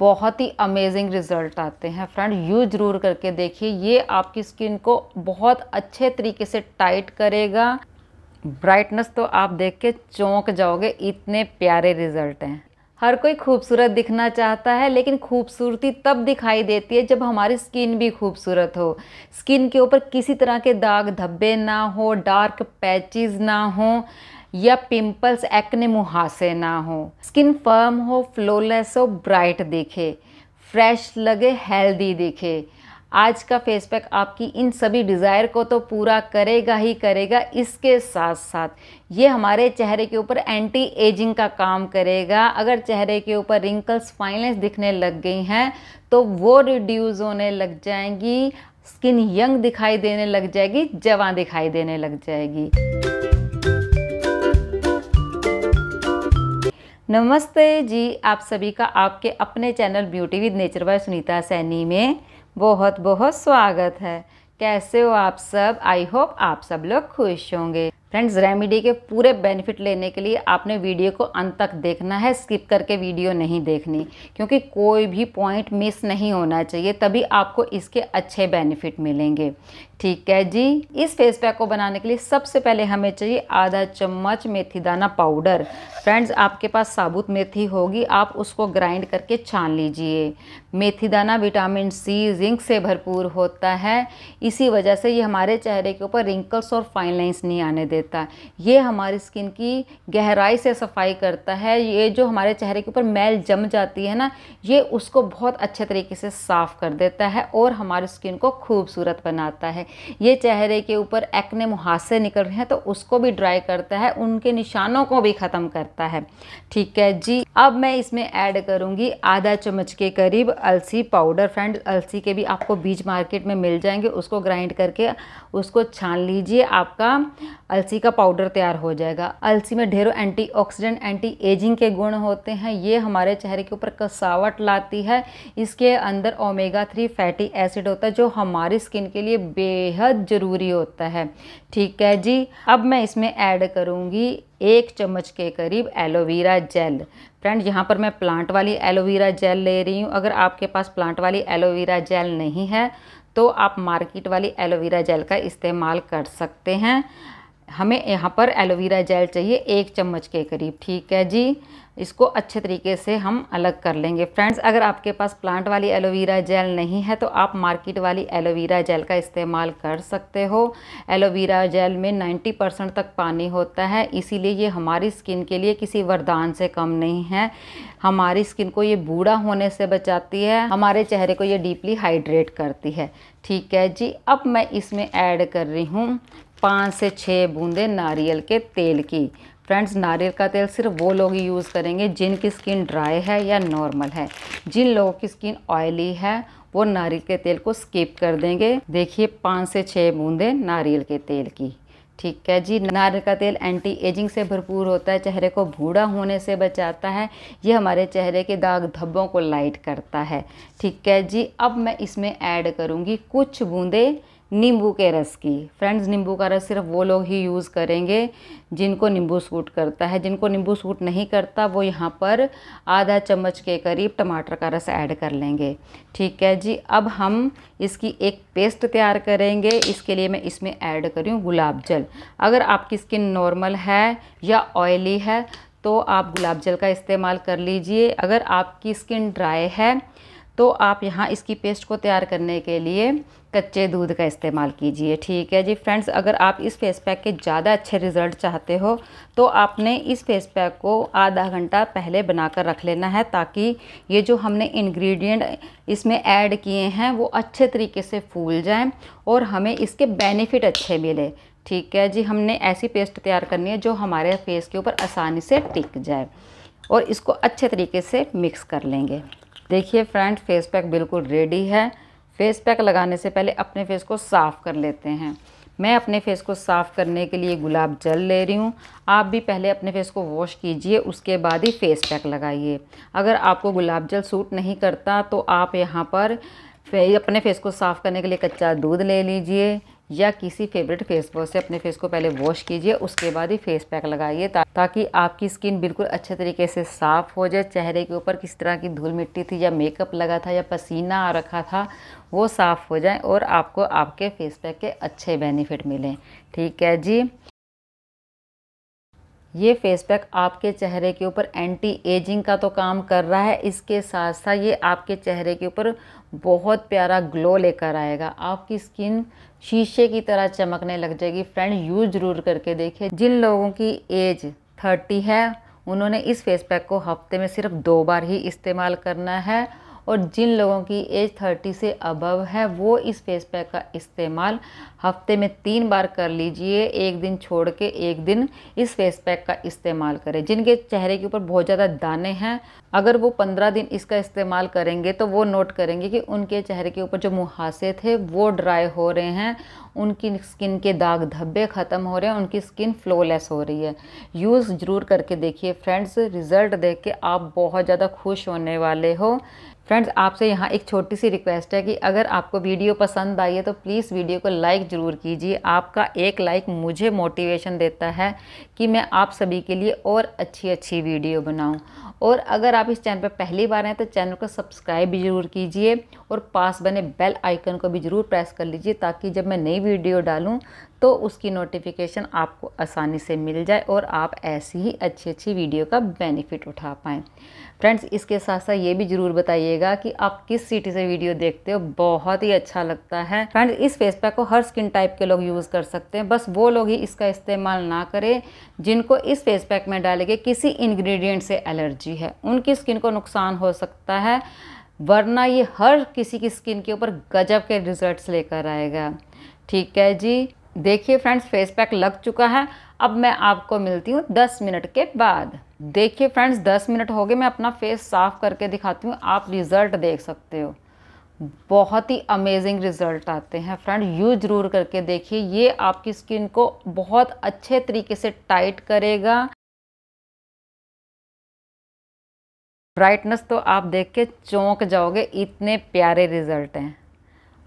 बहुत ही amazing result आते हैं फ्रेंड यूज ज़रूर करके देखिए ये आपकी स्किन को बहुत अच्छे तरीके से टाइट करेगा ब्राइटनेस तो आप देख के चौंक जाओगे इतने प्यारे रिज़ल्ट हैं हर कोई खूबसूरत दिखना चाहता है लेकिन खूबसूरती तब दिखाई देती है जब हमारी स्किन भी खूबसूरत हो स्किन के ऊपर किसी तरह के दाग धब्बे ना हो डार्क पैचेस ना हो या पिंपल्स एक्ने मुहासे ना हो स्किन फर्म हो फ्लोलेस हो ब्राइट दिखे फ्रेश लगे हेल्दी दिखे आज का फेस पैक आपकी इन सभी डिज़ायर को तो पूरा करेगा ही करेगा इसके साथ साथ ये हमारे चेहरे के ऊपर एंटी एजिंग का काम करेगा अगर चेहरे के ऊपर रिंकल्स फाइनेंस दिखने लग गई हैं तो वो रिड्यूज़ होने लग जाएंगी स्किन यंग दिखाई देने लग जाएगी जवां दिखाई देने लग जाएगी नमस्ते जी आप सभी का आपके अपने channel beauty with nature by Sunita Saini में बहुत बहुत स्वागत है कैसे हो आप सब आई होप आप सब लोग खुश होंगे फ्रेंड्स रेमेडी के पूरे बेनिफिट लेने के लिए आपने वीडियो को अंत तक देखना है स्किप करके वीडियो नहीं देखनी क्योंकि कोई भी पॉइंट मिस नहीं होना चाहिए तभी आपको इसके अच्छे बेनिफिट मिलेंगे ठीक है जी इस फेस पैक को बनाने के लिए सबसे पहले हमें चाहिए आधा चम्मच मेथी दाना पाउडर फ्रेंड्स आपके पास साबुत मेथी होगी आप उसको ग्राइंड करके छान लीजिए मेथी दाना विटामिन सी जिंक से भरपूर होता है इसी वजह से ये हमारे चेहरे के ऊपर रिंकल्स और फाइन लाइन्स नहीं आने देते देता है ये हमारी स्किन की गहराई से सफाई करता है ये जो हमारे चेहरे के ऊपर मैल जम जाती है ना ये उसको बहुत अच्छे तरीके से साफ़ कर देता है और हमारी स्किन को खूबसूरत बनाता है ये चेहरे के ऊपर एक्ने मुहासे निकल रहे हैं तो उसको भी ड्राई करता है उनके निशानों को भी ख़त्म करता है ठीक है जी अब मैं इसमें ऐड करूँगी आधा चम्मच के करीब अलसी पाउडर फ्रेंड अलसी के भी आपको बीज मार्केट में मिल जाएंगे उसको ग्राइंड करके उसको छान लीजिए आपका अलसी का पाउडर तैयार हो जाएगा अलसी में ढेरों एंटीऑक्सीडेंट एंटी एजिंग के गुण होते हैं ये हमारे चेहरे के ऊपर कसावट लाती है इसके अंदर ओमेगा थ्री फैटी एसिड होता है जो हमारी स्किन के लिए बेहद ज़रूरी होता है ठीक है जी अब मैं इसमें ऐड करूँगी एक चम्मच के करीब एलोवेरा जेल फ्रेंड यहाँ पर मैं प्लांट वाली एलोवेरा जेल ले रही हूँ अगर आपके पास प्लांट वाली एलोवेरा जेल नहीं है तो आप मार्केट वाली एलोवेरा जेल का इस्तेमाल कर सकते हैं हमें यहाँ पर एलोवेरा जेल चाहिए एक चम्मच के करीब ठीक है जी इसको अच्छे तरीके से हम अलग कर लेंगे फ्रेंड्स अगर आपके पास प्लांट वाली एलोवेरा जेल नहीं है तो आप मार्केट वाली एलोवेरा जेल का इस्तेमाल कर सकते हो एलोवेरा जेल में 90 परसेंट तक पानी होता है इसीलिए ये हमारी स्किन के लिए किसी वरदान से कम नहीं है हमारी स्किन को ये बूढ़ा होने से बचाती है हमारे चेहरे को ये डीपली हाइड्रेट करती है ठीक है जी अब मैं इसमें ऐड कर रही हूँ पाँच से छः बूंदे नारियल के तेल की फ्रेंड्स नारियल का तेल सिर्फ वो लोग ही यूज़ करेंगे जिनकी स्किन ड्राई है या नॉर्मल है जिन लोगों की स्किन ऑयली है वो नारियल के तेल को स्किप कर देंगे देखिए पाँच से छः बूंदे नारियल के तेल की ठीक है जी नारियल का तेल एंटी एजिंग से भरपूर होता है चेहरे को भूड़ा होने से बचाता है ये हमारे चेहरे के दाग धब्बों को लाइट करता है ठीक है जी अब मैं इसमें ऐड करूँगी कुछ बूंदें नींबू के रस की फ्रेंड्स नींबू का रस सिर्फ वो लोग ही यूज़ करेंगे जिनको नींबू सूट करता है जिनको नींबू सूट नहीं करता वो यहाँ पर आधा चम्मच के करीब टमाटर का रस ऐड कर लेंगे ठीक है जी अब हम इसकी एक पेस्ट तैयार करेंगे इसके लिए मैं इसमें ऐड करी गुलाब जल अगर आपकी स्किन नॉर्मल है या ऑयली है तो आप गुलाब जल का इस्तेमाल कर लीजिए अगर आपकी स्किन ड्राई है तो आप यहाँ इसकी पेस्ट को तैयार करने के लिए कच्चे दूध का इस्तेमाल कीजिए ठीक है जी फ्रेंड्स अगर आप इस फेस पैक के ज़्यादा अच्छे रिज़ल्ट चाहते हो तो आपने इस फेस पैक को आधा घंटा पहले बनाकर रख लेना है ताकि ये जो हमने इंग्रेडिएंट इसमें ऐड किए हैं वो अच्छे तरीके से फूल जाएं और हमें इसके बेनिफिट अच्छे मिले ठीक है जी हमने ऐसी पेस्ट तैयार करनी है जो हमारे फेस के ऊपर आसानी से टिक जाए और इसको अच्छे तरीके से मिक्स कर लेंगे देखिए फ्रेंड फेस पैक बिल्कुल रेडी है फेस पैक लगाने से पहले अपने फेस को साफ़ कर लेते हैं मैं अपने फेस को साफ़ करने के लिए गुलाब जल ले रही हूँ आप भी पहले अपने फेस को वॉश कीजिए उसके बाद ही फेस पैक लगाइए अगर आपको गुलाब जल सूट नहीं करता तो आप यहाँ पर अपने फेस को साफ़ करने के लिए कच्चा दूध ले लीजिए या किसी फेवरेट फेस वॉश से अपने फेस को पहले वॉश कीजिए उसके बाद ही फेस पैक लगाइए ता, ताकि आपकी स्किन बिल्कुल अच्छे तरीके से साफ़ हो जाए चेहरे के ऊपर किस तरह की धूल मिट्टी थी या मेकअप लगा था या पसीना आ रखा था वो साफ़ हो जाए और आपको आपके फेस पैक के अच्छे बेनिफिट मिलें ठीक है जी ये फेस पैक आपके चेहरे के ऊपर एंटी एजिंग का तो काम कर रहा है इसके साथ साथ ये आपके चेहरे के ऊपर बहुत प्यारा ग्लो लेकर आएगा आपकी स्किन शीशे की तरह चमकने लग जाएगी फ्रेंड यूज ज़रूर करके देखिए जिन लोगों की एज थर्टी है उन्होंने इस फेस पैक को हफ्ते में सिर्फ दो बार ही इस्तेमाल करना है और जिन लोगों की एज 30 से अबव है वो इस फेस पैक का इस्तेमाल हफ्ते में तीन बार कर लीजिए एक दिन छोड़ के एक दिन इस फेस पैक का इस्तेमाल करें जिनके चेहरे के ऊपर बहुत ज़्यादा दाने हैं अगर वो पंद्रह दिन इसका इस्तेमाल करेंगे तो वो नोट करेंगे कि उनके चेहरे के ऊपर जो मुहासे थे वो ड्राई हो रहे हैं उनकी स्किन के दाग धब्बे ख़त्म हो रहे हैं उनकी स्किन फ्लोलेस हो रही है यूज़ ज़रूर करके देखिए फ्रेंड्स रिज़ल्ट देख के आप बहुत ज़्यादा खुश होने वाले हो फ्रेंड्स आपसे यहाँ एक छोटी सी रिक्वेस्ट है कि अगर आपको वीडियो पसंद आई है तो प्लीज़ वीडियो को लाइक ज़रूर कीजिए आपका एक लाइक मुझे मोटिवेशन देता है कि मैं आप सभी के लिए और अच्छी अच्छी वीडियो बनाऊँ और अगर आप इस चैनल पर पहली बार हैं तो चैनल को सब्सक्राइब भी ज़रूर कीजिए और पास बने बेल आइकन को भी ज़रूर प्रेस कर लीजिए ताकि जब मैं नई वीडियो डालूँ तो उसकी नोटिफिकेशन आपको आसानी से मिल जाए और आप ऐसी ही अच्छी अच्छी वीडियो का बेनिफिट उठा पाएँ फ्रेंड्स इसके साथ साथ ये भी ज़रूर बताइए बताइएगा कि आप किस सिटी से वीडियो देखते हो बहुत ही अच्छा लगता है फ्रेंड इस फेस पैक को हर स्किन टाइप के लोग यूज़ कर सकते हैं बस वो लोग ही इसका इस्तेमाल ना करें जिनको इस फेस पैक में डाले गए किसी इन्ग्रीडियंट से एलर्जी है उनकी स्किन को नुकसान हो सकता है वरना ये हर किसी की स्किन के ऊपर गजब के रिजल्ट्स लेकर आएगा ठीक है जी देखिए फ्रेंड्स फेस पैक लग चुका है अब मैं आपको मिलती हूँ दस मिनट के बाद देखिए फ्रेंड्स दस मिनट हो गए मैं अपना फेस साफ़ करके दिखाती हूँ आप रिज़ल्ट देख सकते हो बहुत ही अमेजिंग रिज़ल्ट आते हैं फ्रेंड यूज ज़रूर करके देखिए ये आपकी स्किन को बहुत अच्छे तरीके से टाइट करेगा ब्राइटनेस तो आप देख के चौंक जाओगे इतने प्यारे रिज़ल्ट हैं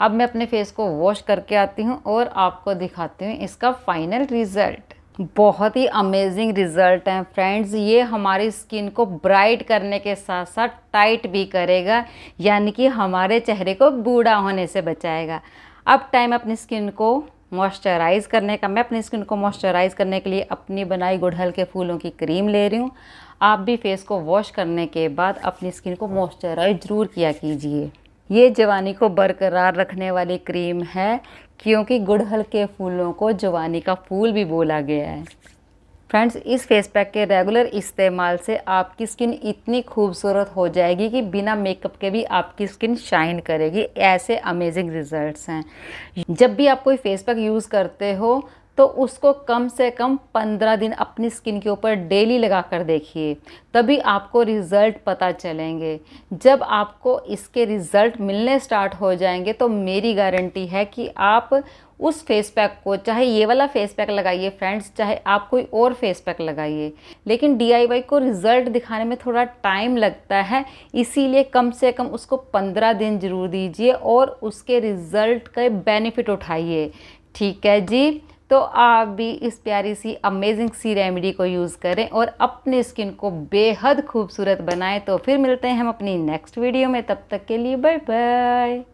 अब मैं अपने फेस को वॉश करके आती हूँ और आपको दिखाती हूँ इसका फाइनल रिज़ल्ट बहुत ही अमेजिंग रिज़ल्ट हैं फ्रेंड्स ये हमारी स्किन को ब्राइट करने के साथ साथ टाइट भी करेगा यानी कि हमारे चेहरे को बूढ़ा होने से बचाएगा अब टाइम अपनी स्किन को मॉइस्चराइज़ करने का मैं अपनी स्किन को मॉइस्चराइज़ करने के लिए अपनी बनाई गुड़हल के फूलों की क्रीम ले रही हूँ आप भी फेस को वॉश करने के बाद अपनी स्किन को मॉइस्चराइज ज़रूर किया कीजिए ये जवानी को बरकरार रखने वाली क्रीम है क्योंकि गुड़हल के फूलों को जवानी का फूल भी बोला गया है फ्रेंड्स इस फेस पैक के रेगुलर इस्तेमाल से आपकी स्किन इतनी खूबसूरत हो जाएगी कि बिना मेकअप के भी आपकी स्किन शाइन करेगी ऐसे अमेजिंग रिजल्ट्स हैं जब भी आप कोई फेस पैक यूज़ करते हो तो उसको कम से कम पंद्रह दिन अपनी स्किन के ऊपर डेली लगा कर देखिए तभी आपको रिज़ल्ट पता चलेंगे जब आपको इसके रिज़ल्ट मिलने स्टार्ट हो जाएंगे तो मेरी गारंटी है कि आप उस फेस पैक को चाहे ये वाला फेस पैक लगाइए फ्रेंड्स चाहे आप कोई और फेस पैक लगाइए लेकिन डी को रिज़ल्ट दिखाने में थोड़ा टाइम लगता है इसीलिए कम से कम उसको पंद्रह दिन ज़रूर दीजिए और उसके रिज़ल्ट के बेनिफिट उठाइए ठीक है जी तो आप भी इस प्यारी सी अमेजिंग सी रेमेडी को यूज़ करें और अपने स्किन को बेहद खूबसूरत बनाएं तो फिर मिलते हैं हम अपनी नेक्स्ट वीडियो में तब तक के लिए बाय बाय